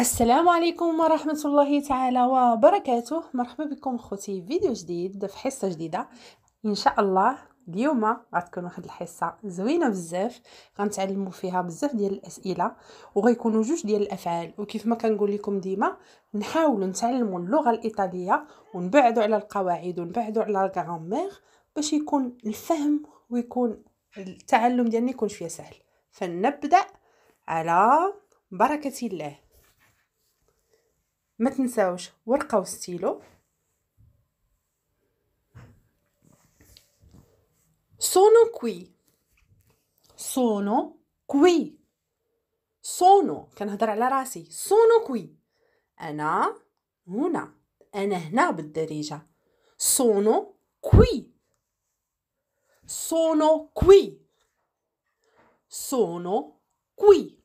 السلام عليكم ورحمة الله تعالى وبركاته مرحبا بكم خوتي فيديو جديد في حصة جديدة إن شاء الله اليوم غتكون واحد الحصة زوينة بزاف غنتعلموا فيها بزاف ديال الأسئلة وغيكونوا جوج ديال الأفعال وكيف ما كنقول لكم ديما نحاول نتعلموا اللغة الإيطالية ونبعدوا على القواعد ونبعدوا على الغرامير باش يكون الفهم ويكون التعلم ديالنا يكون شويه سهل فنبدأ على بركة الله ما تنساوش ورقه وستيلو sono كوي sono كوي sono كنهضر على راسي سونو كوي انا هنا انا هنا بالدارجه سونو كوي سونو كوي سونو كوي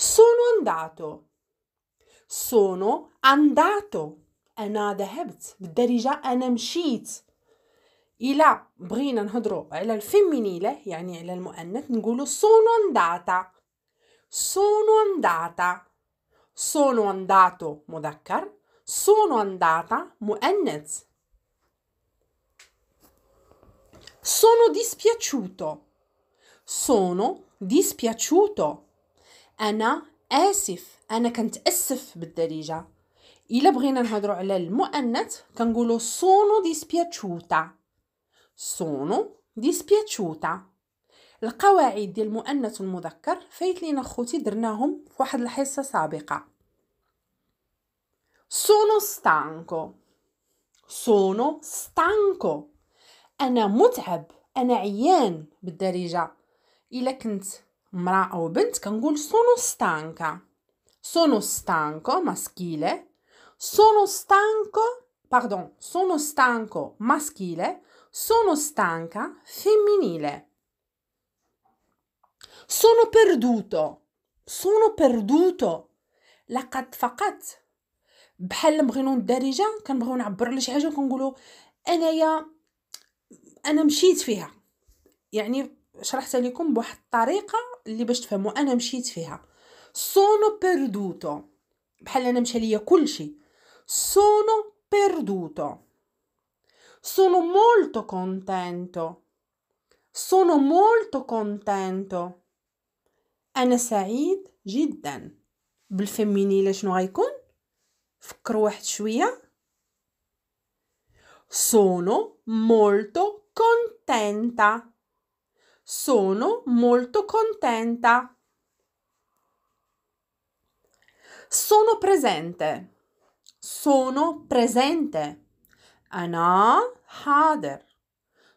Sono andato. Sono andato. أنا ذهبت بالدارجة أنا مشيت إلا بغينا نهضرو على الفيمينيلة يعني على المؤنث نقولو sono andata sono andata sono andato مذكر sono andata مؤنث sono dispiaciuto sono dispiaciuto انا اسف انا كنتاسف بالدارجه الا بغينا نهضروا على المؤنث كنقولوا سونو دي سبياتشوتا سونو دي سبياتشوتا القواعد ديال المؤنث المذكر فايت لينا خوتي درناهم في واحد الحصه سابقه سونو ستانكو سونو ستانكو انا متعب انا عيان بالدارجه الا كنت امرأة أو بنت كنقول sono stanca sono stanco maschile sono stanco pardon sono stanco maschile sono stanca femminile sono perduto sono perduto لقد فقط بحال نبغيو الدارجه كنبغيو نعبر على شي حاجه كنقولو انايا انا مشيت فيها يعني شرحت لكم بواحد الطريقه اللي باش تفهموا انا مشيت فيها سونو بيردوتو بحال انا مشى ليا كلشي سونو بيردوتو sono molto contento sono molto contento انا سعيد جدا بالفيمينيل شنو غيكون فكروا واحد شويه sono molto contenta Sono molto contenta. Sono presente. Sono presente. Ana hader.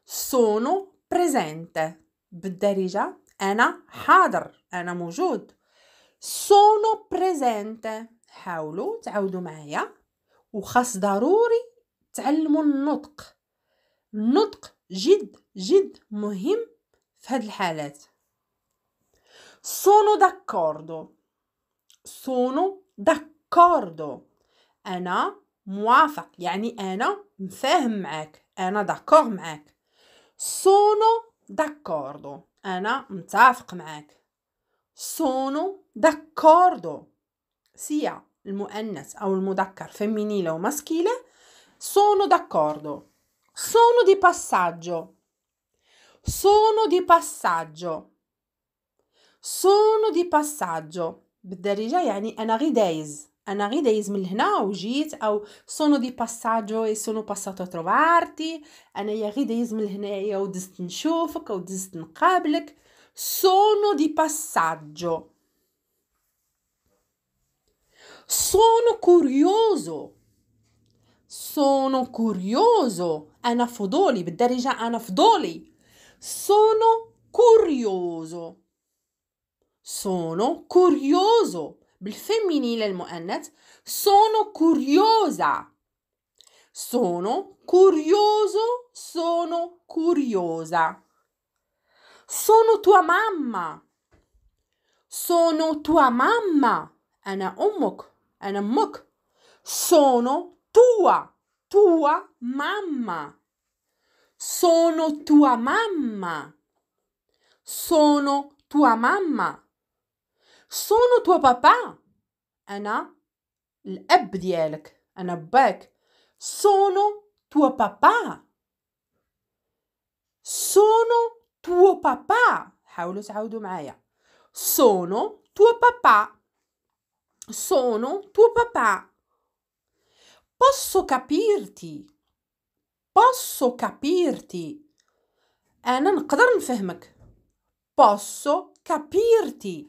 Sono presente. بالدارجة أنا حاضر أنا موجود sono presente حاولوا تعاودوا معايا وخاص ضروري تعلموا النطق النطق جد جد مهم في هاد الحالات sono d'accordo sono d'accordo انا موافق يعني انا مفاهم معاك انا داكور معاك sono d'accordo انا متفق معاك sono d'accordo sia المؤنث او المذكر femminile o maschile sono d'accordo sono di passaggio sono di passaggio. Sono di passaggو بالدارجة يعني أنا غي دايز أنا غي دايز من هنا وجيت أو sono di passaggio e sono passato a trovarti أنايا غي دايز من هنايا ودزت نشوفك أو دزت نقابلك sono di passaggio sono curioso sono curioso أنا فضولي بالدارجة أنا فضولي sono curioso. Sono curioso. Il بالفيمينيل المؤنث eh, sono curiosa sono curioso sono curiosa sono tua mamma sono tua mamma انا امك انا امك sono tua tua mamma sono tua mamma. Sono tua mamma. sono tua بابا انا الاب ديالك انا باك sono tuo papà sono tuo papà حاولوا تعاودوا معايا sono tuo papà sono tuo papà posso capirti posso capirti أنا نقدر نفهمك posso capirti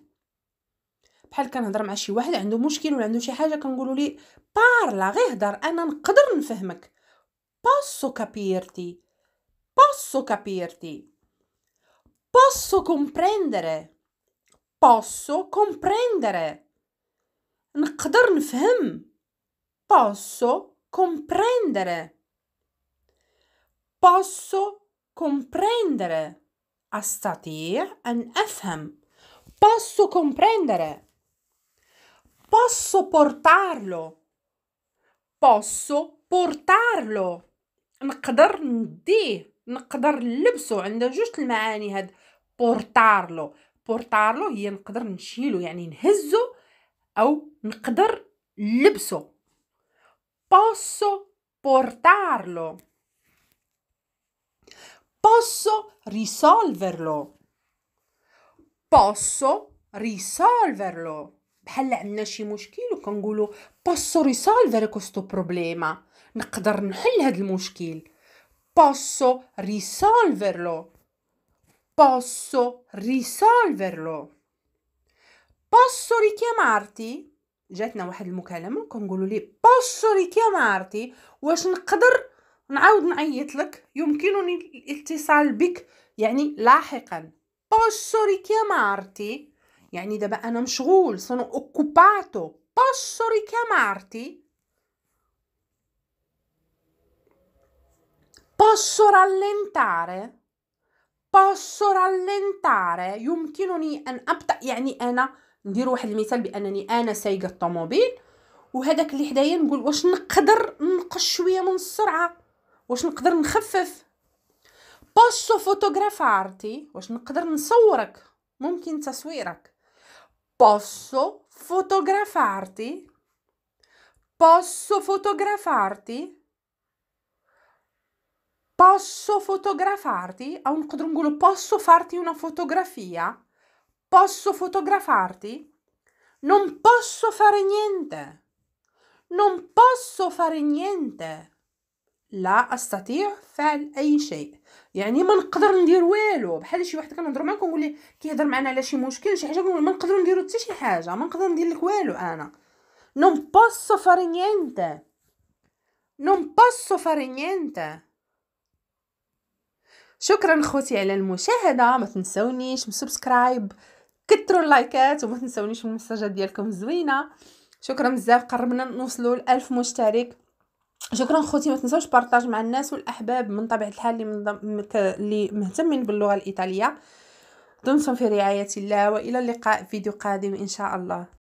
بحال كنهضر مع شي واحد عنده مشكل ولا عنده شي حاجه كنقولوا لي بارلا غير هضر انا نقدر نفهمك posso capirti posso capirti posso comprendere posso comprendere نقدر نفهم posso comprendere posso comprendere أستطيع أن أفهم posso comprendere posso portarlo posso portarlo نقدر نديه نقدر نلبسه عندها جوج المعاني هاد portarlo portarlo هي نقدر نشيله يعني نهزه او نقدر نلبسه posso portarlo Posso risolverlo. Posso risolverlo. بحال عندنا شي مشكل وكنقولوا posso risolvere questo problema نقدر نحل هذا المشكل posso risolverlo posso risolverlo posso richiamarti جاتنا واحد المكالمه كنقولوا ليه posso richiamarti واش نقدر نعاود نعيط لك يمكنني الاتصال بك يعني لاحقا oh, كي مارتي يعني دابا انا مشغول sono occupato oh, كي مارتي posso rallentare posso rallentare يمكنني ان ابدا يعني انا ندير واحد المثال بانني انا سايقه الطوموبيل وهذاك اللي حدايا نقول واش نقدر نقص شويه من السرعه واش نقدر نخفف بوسو فوتوغرافارتي واش نقدر نصورك ممكن تصويرك بوسو فوتوغرافارتي posso fotografarti posso fotografarti او نقدر نقولوا posso farti una fotografia posso fotografarti non posso fare niente non posso fare niente لا استطيع فعل اي شيء يعني ما نقدر ندير والو بحال شي واحد كنهضر معاه كنقول ليه كيهضر معنا على شي مشكل شي حاجه كنقول ما نقدر نديرو حتى شي حاجه ما نقدر ندير لك والو انا نون بوسو fare niente نون بوسو fare niente شكرا خوتي على المشاهده ما تنساونيش مسبسكرايب كثروا اللايكات وما تنساونيش المساجات ديالكم زوينه شكرا بزاف قربنا نوصلوا ل 1000 مشترك شكرا خوتي ما تنساوش بارطاج مع الناس والاحباب من طبيعه الحال اللي منضم... اللي مهتمين باللغه الايطاليه دمتم في رعايه الله والى اللقاء فيديو قادم ان شاء الله